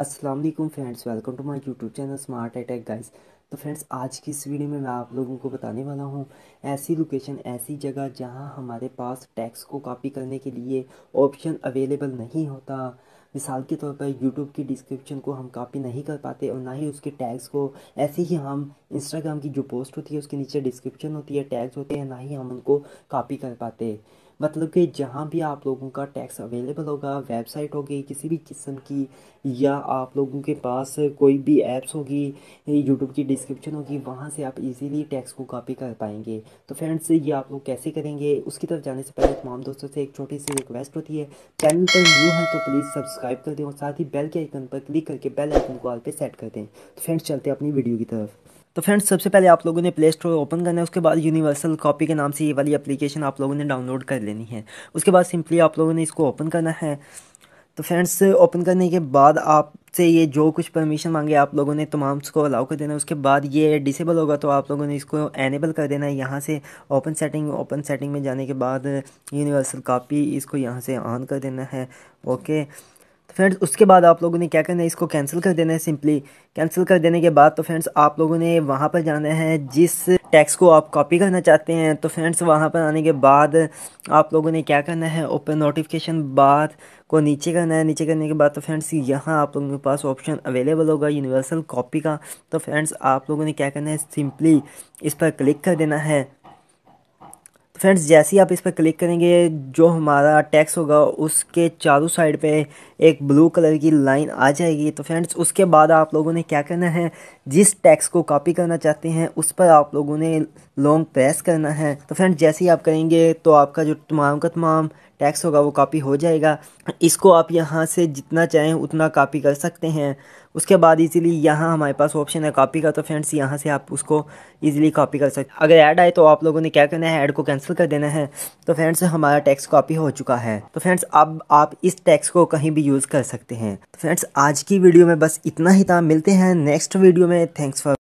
Aslam friends welcome to my YouTube channel smart attack guys तो friends आज की इस वीडियो में मैं आप लोगों को बताने वाला हूँ ऐसी लोकेशन ऐसी जगह जहाँ हमारे पास टैक्स को कॉपी करने के लिए ऑप्शन अवेलेबल नहीं होता मिसाल के तौर पर यूट्यूब की डिस्क्रिप्शन को हम कॉपी नहीं कर पाते और ना ही उसके टैग्स को ऐसे ही हम इंस्टाग्राम की जो पोस्ट होती है उसके नीचे डिस्क्रिप्शन होती है टैग्स होते हैं ना ही हम उनको कापी कर पाते मतलब कि जहाँ भी आप लोगों का टैक्स अवेलेबल होगा वेबसाइट होगी किसी भी किस्म की या आप लोगों के पास कोई भी ऐप्स होगी यूट्यूब की डिस्क्रिप्शन होगी वहाँ से आप इजीली टैक्स को कॉपी कर पाएंगे तो फ्रेंड्स ये आप लोग कैसे करेंगे उसकी तरफ जाने से पहले तमाम दोस्तों से एक छोटी सी रिक्वेस्ट होती है चैनल पर न्यू है तो प्लीज़ सब्सक्राइब कर दें और साथ ही बेल के आइकन पर क्लिक करके बेल आइकन को ऑल पर सेट कर दें तो फ्रेंड्स चलते हैं अपनी वीडियो की तरफ तो फ्रेंड्स सबसे पहले आप लोगों ने प्ले स्टोर ओपन करना है उसके बाद यूनिवर्सल कॉपी के नाम से ये वाली एप्लीकेशन आप लोगों ने डाउनलोड कर लेनी है उसके बाद सिंपली आप लोगों ने इसको ओपन करना है तो फ्रेंड्स ओपन करने के बाद आपसे ये जो कुछ परमिशन मांगे आप लोगों ने तमाम को अलाउ कर देना उसके बाद ये डिसेबल होगा तो आप लोगों ने इसको एनेबल कर देना है यहाँ से ओपन सेटिंग ओपन सेटिंग में जाने के बाद यूनिवर्सल कॉपी इसको यहाँ से ऑन कर देना है ओके तो फ्रेंड्स उसके बाद आप लोगों ने क्या करना है इसको कैंसिल कर देना है सिंपली कैंसिल कर देने के बाद तो फ्रेंड्स आप लोगों ने वहाँ पर जाना है जिस टैक्स को आप कॉपी करना चाहते हैं तो फ्रेंड्स वहाँ पर आने के बाद आप लोगों ने क्या करना है ओपन नोटिफिकेशन बाद को नीचे करना है नीचे करने के बाद तो फ्रेंड्स यहाँ आप लोगों के पास ऑप्शन अवेलेबल होगा यूनिवर्सल कॉपी का तो फ्रेंड्स आप लोगों ने क्या करना है सिंपली इस पर क्लिक कर देना है फ्रेंड्स जैसे ही आप इस पर क्लिक करेंगे जो हमारा टैक्स होगा उसके चारों साइड पे एक ब्लू कलर की लाइन आ जाएगी तो फ्रेंड्स उसके बाद आप लोगों ने क्या करना है जिस टैक्स को कॉपी करना चाहते हैं उस पर आप लोगों ने लॉन्ग प्रेस करना है तो फ्रेंड जैसे ही आप करेंगे तो आपका जो तमाम का तमाम टैक्स होगा वो कॉपी हो जाएगा इसको आप यहाँ से जितना चाहें उतना कॉपी कर सकते हैं उसके बाद इजीली यहाँ हमारे पास ऑप्शन है कॉपी का तो फ्रेंड्स यहाँ से आप उसको इजीली कॉपी कर सकते अगर ऐड आए तो आप लोगों ने क्या करना है ऐड को कैंसिल कर देना है तो फ्रेंड्स हमारा टैक्स कॉपी हो चुका है तो फ्रेंड्स अब आप इस टैक्स को कहीं भी यूज़ कर सकते हैं तो फ्रेंड्स आज की वीडियो में बस इतना ही था मिलते हैं नेक्स्ट वीडियो में Thanks for